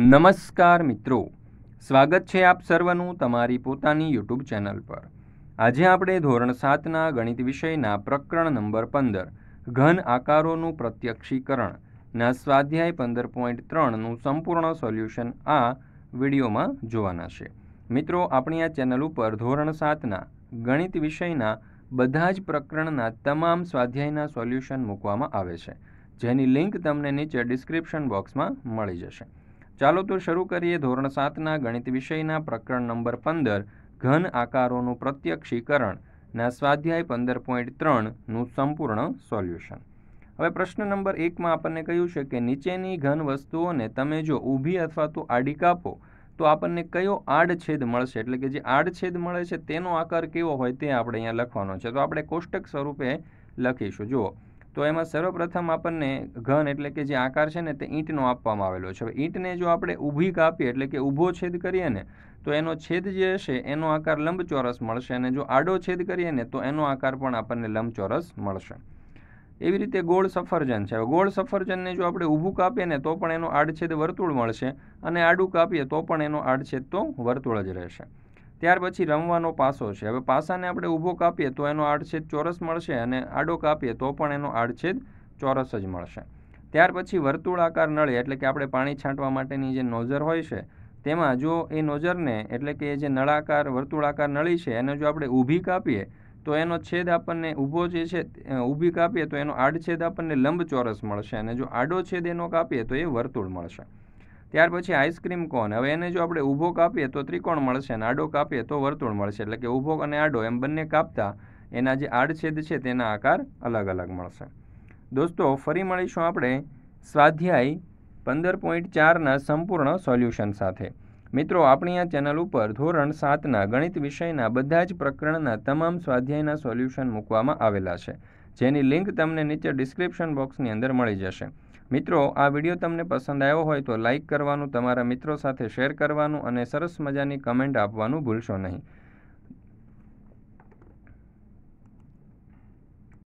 નમસ્કાર મિત્રો સ્વાગત છે આપ સર્વનું તમારી પોતાની યુટ્યુબ ચેનલ પર આજે આપણે ધોરણ સાતના ગણિત વિષયના પ્રકરણ નંબર પંદર ઘન આકારોનું પ્રત્યક્ષીકરણ ના સ્વાધ્યાય પંદર પોઈન્ટ ત્રણનું સંપૂર્ણ સોલ્યુશન આ વિડીયોમાં જોવાના છે મિત્રો આપણી આ ચેનલ ઉપર ધોરણ સાતના ગણિત વિષયના બધા જ પ્રકરણના તમામ સ્વાધ્યાયના સોલ્યુશન મૂકવામાં આવે છે જેની લિંક તમને નીચે ડિસ્ક્રિપ્શન બોક્સમાં મળી જશે ચાલો તો શરૂ કરીએ ધોરણ સાતના ગણિત વિષયના પ્રકરણ નંબર પંદર ઘન આકારોનું પ્રત્યક્ષીકરણના સ્વાધ્યાય પંદર પોઈન્ટ ત્રણનું સંપૂર્ણ સોલ્યુશન હવે પ્રશ્ન નંબર એકમાં આપણને કહ્યું છે કે નીચેની ઘન વસ્તુઓને તમે જો ઊભી અથવા તો આડી કાપો તો આપણને કયો આડછેદ મળશે એટલે કે જે આડછેદ મળે છે તેનો આકાર કેવો હોય તે આપણે અહીંયા લખવાનો છે તો આપણે કોષ્ટક સ્વરૂપે લખીશું જુઓ તો એમાં સર્વપ્રથમ આપણને ઘન એટલે કે જે આકાર છે ને તે ઈંટનો આપવામાં આવેલો છે હવે ઈંટને જો આપણે ઊભી કાપીએ એટલે કે ઊભો છેદ કરીએ ને તો એનો છેદ જે હશે એનો આકાર લંબચોરસ મળશે અને જો આડો છેદ કરીએ ને તો એનો આકાર પણ આપણને લંબચોરસ મળશે એવી રીતે ગોળ સફરજન છે હવે ગોળ સફરજનને જો આપણે ઊભું કાપીએ ને તો પણ એનો આડછેદ વર્તુળ મળશે અને આડું કાપીએ તો પણ એનો આડછેદ તો વર્તુળ જ રહેશે ત્યાર પછી રમવાનો પાસો છે હવે પાસાને આપણે ઊભો કાપીએ તો એનો આડછેદ ચોરસ મળશે અને આડો કાપીએ તો પણ એનો આડછેદ ચોરસ જ મળશે ત્યાર પછી વર્તુળાકાર નળી એટલે કે આપણે પાણી છાંટવા માટેની જે નોઝર હોય છે તેમાં જો એ નોઝરને એટલે કે જે નળાકાર વર્તુળાકાર નળી છે એને જો આપણે ઊભી કાપીએ તો એનો છેદ આપણને ઊભો જે છે ઊભી કાપીએ તો એનો આડછેદ આપણને લંબ ચોરસ મળશે અને જો આડો છેદ એનો કાપીએ તો એ વર્તુળ મળશે ત્યાર પછી આઈસ્ક્રીમ કોન હવે એને જો આપણે ઊભો કાપીએ તો ત્રિકોણ મળશે અને આડો કાપીએ તો વર્તુળ મળશે એટલે કે ઊભો અને આડો એમ બંને કાપતા એના જે આડછેદ છે તેના આકાર અલગ અલગ મળશે દોસ્તો ફરી મળીશું આપણે સ્વાધ્યાય પંદર પોઈન્ટ ચારના સંપૂર્ણ સોલ્યુશન સાથે મિત્રો આપણી આ ચેનલ ઉપર ધોરણ સાતના ગણિત વિષયના બધા જ પ્રકરણના તમામ સ્વાધ્યાયના સોલ્યુશન મૂકવામાં આવેલા છે જેની લિંક તમને નીચે ડિસ્ક્રિપ્શન બોક્સની અંદર મળી જશે મિત્રો આ વિડીયો તમને પસંદ આવ્યો હોય તો લાઇક કરવાનું તમારા મિત્રો સાથે શેર કરવાનું અને સરસ મજાની કમેન્ટ આપવાનું ભૂલશો નહીં